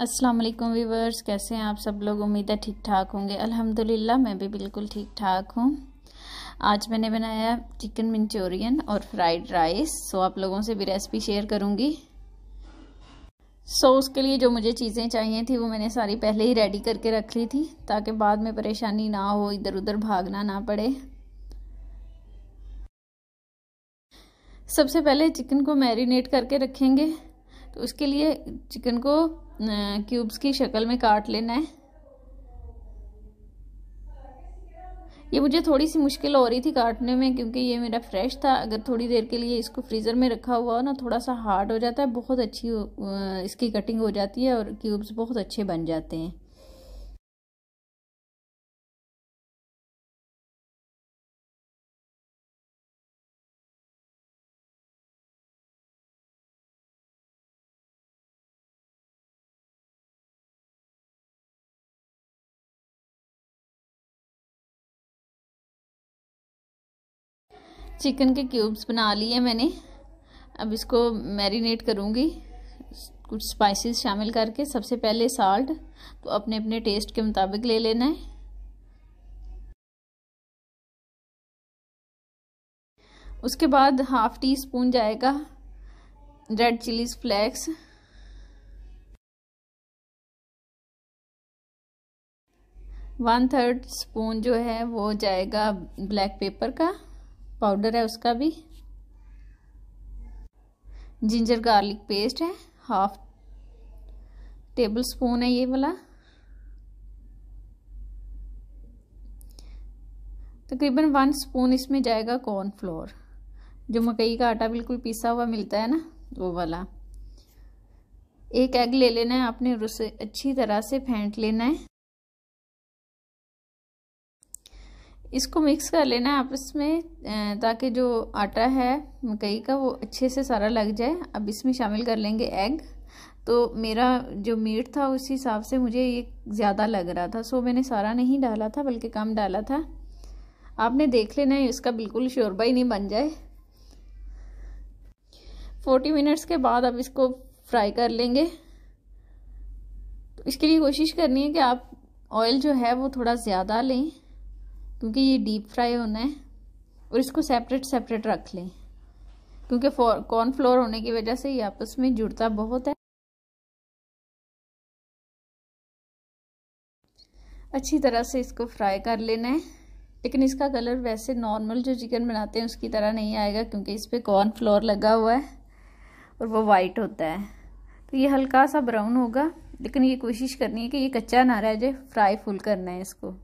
अस्सलाम वालेकुम वीवर्स कैसे हैं आप सब लोग उम्मीद है ठीक ठाक होंगे अल्हम्दुलिल्लाह मैं भी बिल्कुल ठीक ठाक हूँ आज मैंने बनाया चिकन मंचूरियन और फ्राइड राइस सो आप लोगों से भी रेसिपी शेयर करूँगी सो उसके लिए जो मुझे चीज़ें चाहिए थी वो मैंने सारी पहले ही रेडी करके रख ली थी ताकि बाद में परेशानी ना हो इधर उधर भागना ना पड़े सबसे पहले चिकन को मैरिनेट करके रखेंगे उसके लिए चिकन को क्यूब्स की शक्ल में काट लेना है ये मुझे थोड़ी सी मुश्किल हो रही थी काटने में क्योंकि ये मेरा फ्रेश था अगर थोड़ी देर के लिए इसको फ्रीज़र में रखा हुआ हो ना थोड़ा सा हार्ड हो जाता है बहुत अच्छी इसकी कटिंग हो जाती है और क्यूब्स बहुत अच्छे बन जाते हैं चिकन के क्यूब्स बना लिए मैंने अब इसको मैरिनेट करूँगी कुछ स्पाइसेस शामिल करके सबसे पहले साल्ट तो अपने अपने टेस्ट के मुताबिक ले लेना है उसके बाद हाफ टी स्पून जाएगा red chillies flakes one third spoon जो है वो जाएगा ब्लैक पेपर का पाउडर है उसका भी जिंजर गार्लिक पेस्ट है हाफ टेबल स्पून है ये वाला तकरीबन वन स्पून इसमें जाएगा कॉर्नफ्लोर जो मकई का आटा बिल्कुल पिसा हुआ मिलता है ना वो वाला एक एग ले लेना है आपने उसे अच्छी तरह से फेंट लेना है इसको मिक्स कर लेना आपस में ताकि जो आटा है मकई का वो अच्छे से सारा लग जाए अब इसमें शामिल कर लेंगे एग तो मेरा जो मीट था उस हिसाब से मुझे ये ज़्यादा लग रहा था सो मैंने सारा नहीं डाला था बल्कि कम डाला था आपने देख लेना है इसका बिल्कुल शोरबा ही नहीं बन जाए फोर्टी मिनट्स के बाद अब इसको फ्राई कर लेंगे तो इसके लिए कोशिश करनी है कि आप ऑयल जो है वो थोड़ा ज़्यादा लें क्योंकि ये डीप फ्राई होना है और इसको सेपरेट सेपरेट रख लें क्योंकि कॉर्न फ्लोर होने की वजह से ये आपस में जुड़ता बहुत है अच्छी तरह से इसको फ्राई कर लेना है लेकिन इसका कलर वैसे नॉर्मल जो चिकन बनाते हैं उसकी तरह नहीं आएगा क्योंकि इस पर कॉर्न फ्लोर लगा हुआ है और वो वाइट होता है तो ये हल्का सा ब्राउन होगा लेकिन ये कोशिश करनी है कि ये कच्चा ना रह जाए फ्राई फुल करना है इसको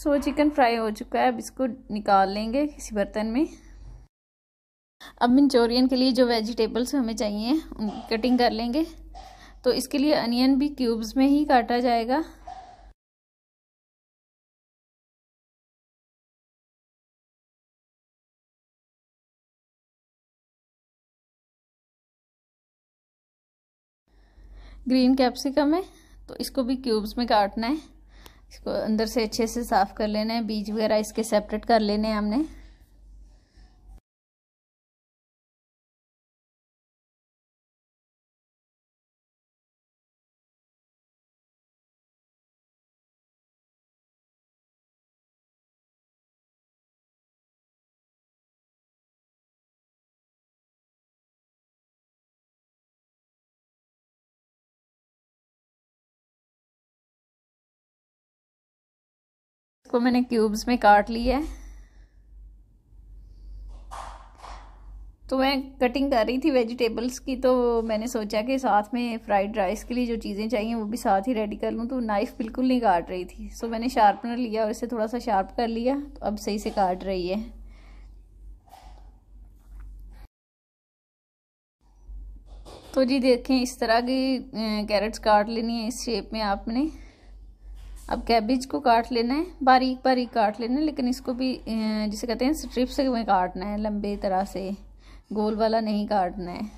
सो चिकन फ्राई हो चुका है अब इसको निकाल लेंगे किसी बर्तन में अब मंचूरियन के लिए जो वेजिटेबल्स हमें चाहिए उनकी कटिंग कर लेंगे तो इसके लिए अनियन भी क्यूब्स में ही काटा जाएगा ग्रीन कैप्सिकम है तो इसको भी क्यूब्स में काटना है इसको अंदर से अच्छे से साफ कर लेना है बीज वगैरह इसके सेपरेट कर लेने हैं हमने इसको मैंने क्यूब्स में काट लिया है तो मैं कटिंग कर रही थी वेजिटेबल्स की तो मैंने सोचा कि साथ में फ्राइड राइस के लिए जो चीज़ें चाहिए वो भी साथ ही रेडी कर लूँ तो नाइफ़ बिल्कुल नहीं काट रही थी सो मैंने शार्पनर लिया और इसे थोड़ा सा शार्प कर लिया तो अब सही से काट रही है तो जी देखें इस तरह की कैरेट्स काट लेनी है इस शेप में आपने अब कैबिज को काट लेना है बारीक बारीक काट लेना है लेकिन इसको भी जिसे कहते हैं स्ट्रिप्स से काटना है लंबे तरह से गोल वाला नहीं काटना है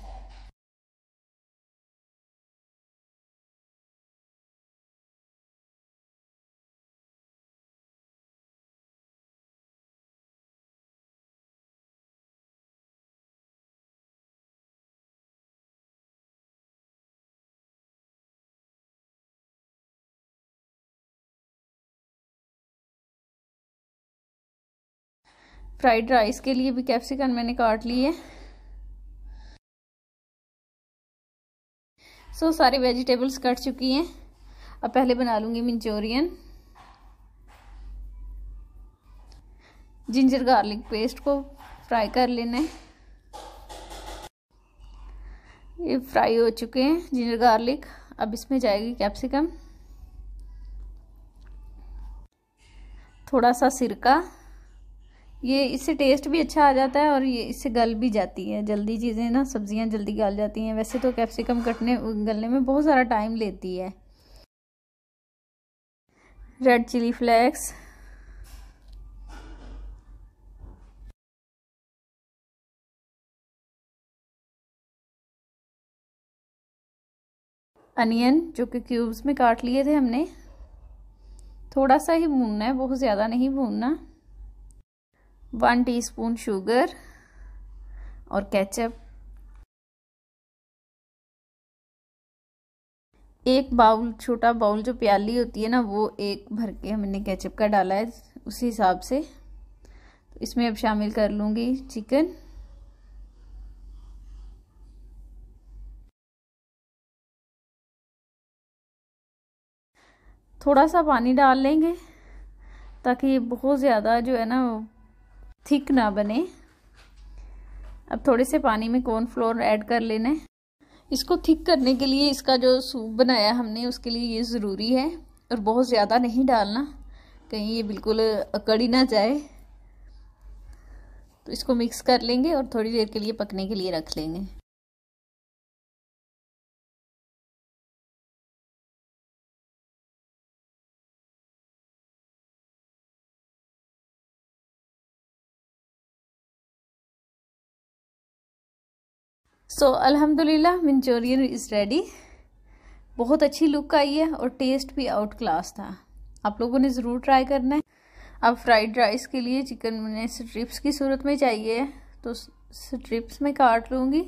फ्राइड राइस के लिए भी कैप्सिकम मैंने काट ली है सो so, सारे वेजिटेबल्स कट चुकी हैं अब पहले बना लूँगी मंचूरियन जिंजर गार्लिक पेस्ट को फ्राई कर लेना है ये फ्राई हो चुके हैं जिंजर गार्लिक अब इसमें जाएगी कैप्सिकम थोड़ा सा सिरका ये इससे टेस्ट भी अच्छा आ जाता है और ये इससे गल भी जाती है जल्दी चीज़ें ना सब्जियां जल्दी गल जाती हैं वैसे तो कैप्सिकम कटने गलने में बहुत सारा टाइम लेती है रेड चिली फ्लेक्स अनियन जो कि क्यूब्स में काट लिए थे हमने थोड़ा सा ही भूनना है बहुत ज़्यादा नहीं भूनना वन टीस्पून शुगर और केचप एक बाउल छोटा बाउल जो प्याली होती है ना वो एक भर के हमने केचप का डाला है उसी हिसाब से तो इसमें अब शामिल कर लूँगी चिकन थोड़ा सा पानी डाल लेंगे ताकि बहुत ज़्यादा जो है ना थिक ना बने अब थोड़े से पानी में कॉर्न फ्लोर ऐड कर लेना है इसको थिक करने के लिए इसका जो सूप बनाया हमने उसके लिए ये ज़रूरी है और बहुत ज़्यादा नहीं डालना कहीं ये बिल्कुल अकड़ी ना जाए तो इसको मिक्स कर लेंगे और थोड़ी देर के लिए पकने के लिए रख लेंगे सो अलहमदिल्ला मंचूरियन इज़ रेडी बहुत अच्छी लुक आई है और टेस्ट भी आउट क्लास था आप लोगों ने ज़रूर ट्राई करना है अब फ्राइड राइस के लिए चिकन मैंने स्ट्रिप्स की सूरत में चाहिए तो स्ट्रिप्स में काट लूँगी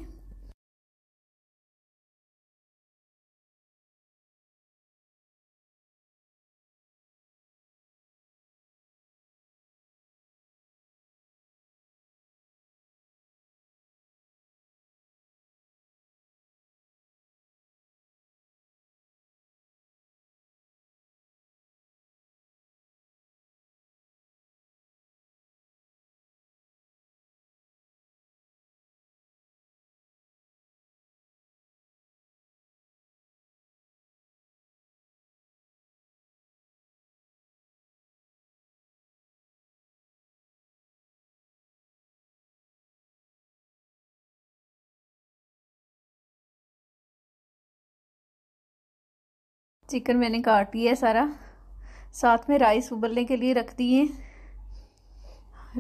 चिकन मैंने काट दिया है सारा साथ में राइस उबलने के लिए रख दिए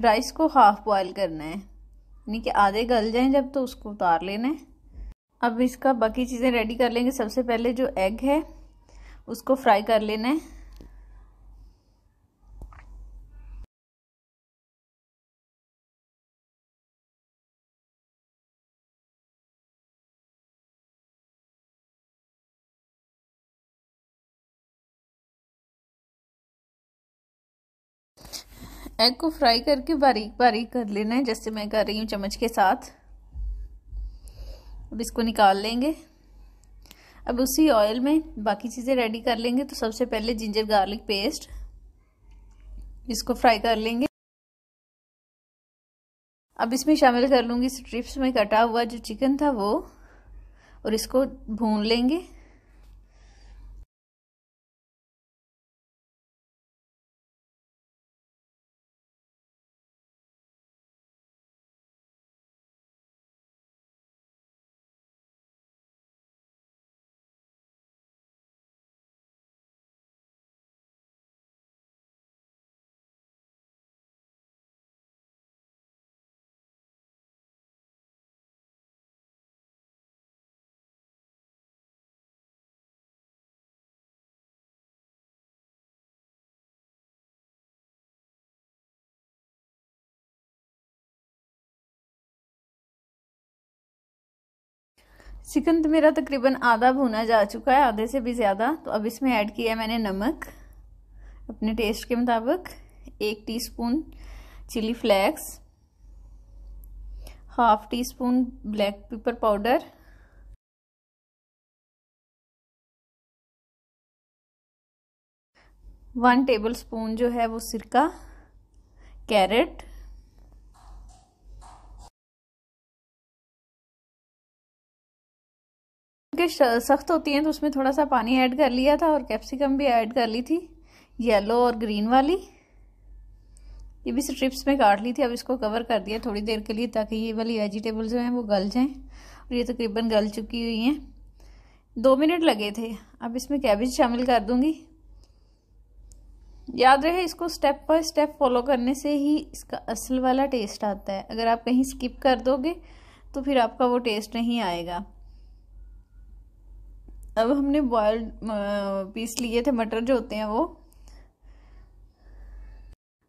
राइस को हाफ बॉयल करना है यानी कि आधे गल जाएं जब तो उसको उतार लेना है अब इसका बाकी चीज़ें रेडी कर लेंगे सबसे पहले जो एग है उसको फ्राई कर लेना है एग को फ्राई करके बारीक बारीक कर लेना है जैसे मैं कर रही हूँ चम्मच के साथ अब इसको निकाल लेंगे अब उसी ऑयल में बाकी चीज़ें रेडी कर लेंगे तो सबसे पहले जिंजर गार्लिक पेस्ट इसको फ्राई कर लेंगे अब इसमें शामिल कर लूँगी स्ट्रिप्स में कटा हुआ जो चिकन था वो और इसको भून लेंगे चिकन तो मेरा तकरीबन आधा भुना जा चुका है आधे से भी ज़्यादा तो अब इसमें ऐड किया है मैंने नमक अपने टेस्ट के मुताबिक एक teaspoon chilli flakes half teaspoon black pepper powder one tablespoon जो है वो सिरका कैरेट क्योंकि सख्त होती हैं तो उसमें थोड़ा सा पानी ऐड कर लिया था और कैप्सिकम भी ऐड कर ली थी येलो और ग्रीन वाली ये भी स्ट्रिप्स में काट ली थी अब इसको कवर कर दिया थोड़ी देर के लिए ताकि ये वाली वेजिटेबल जो हैं वो गल जाएं और ये तकरीबन तो गल चुकी हुई हैं दो मिनट लगे थे अब इसमें कैबेज शामिल कर दूंगी याद रहे इसको स्टेप बाय स्टेप फॉलो करने से ही इसका असल वाला टेस्ट आता है अगर आप कहीं स्किप कर दोगे तो फिर आपका वो टेस्ट नहीं आएगा अब हमने बॉयल्ड पीस लिए थे मटर जो होते हैं वो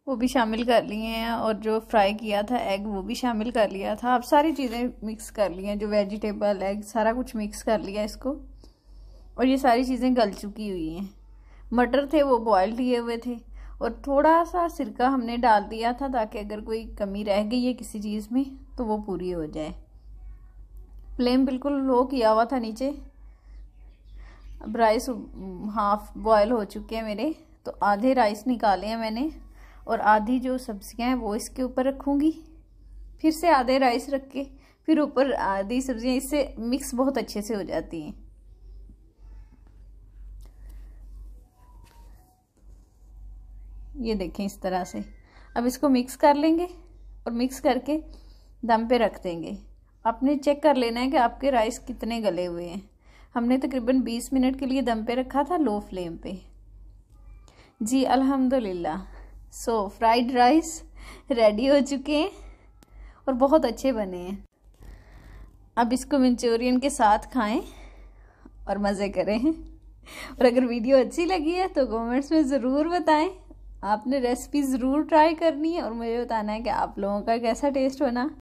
वो भी शामिल कर लिए हैं और जो फ्राई किया था एग वो भी शामिल कर लिया था अब सारी चीज़ें मिक्स कर ली हैं जो वेजिटेबल एग सारा कुछ मिक्स कर लिया इसको और ये सारी चीज़ें गल चुकी हुई हैं मटर थे वो बॉयल किए हुए थे और थोड़ा सा सिरका हमने डाल दिया था ताकि अगर कोई कमी रह गई है किसी चीज़ में तो वो पूरी हो जाए फ्लेम बिल्कुल लो किया हुआ था नीचे अब राइस हाफ बॉयल हो चुके हैं मेरे तो आधे राइस निकाले हैं मैंने और आधी जो सब्जियां हैं वो इसके ऊपर रखूँगी फिर से आधे राइस रख के फिर ऊपर आधी सब्जियां इससे मिक्स बहुत अच्छे से हो जाती हैं ये देखें इस तरह से अब इसको मिक्स कर लेंगे और मिक्स करके दम पे रख देंगे आपने चेक कर लेना है कि आपके राइस कितने गले हुए हैं हमने तकरीबन 20 मिनट के लिए दम पे रखा था लो फ्लेम पे जी अल्हम्दुलिल्लाह सो फ्राइड राइस रेडी हो चुके हैं और बहुत अच्छे बने हैं अब इसको मंचूरियन के साथ खाएं और मज़े करें और अगर वीडियो अच्छी लगी है तो कमेंट्स में ज़रूर बताएं आपने रेसिपी ज़रूर ट्राई करनी है और मुझे बताना है कि आप लोगों का कैसा टेस्ट बना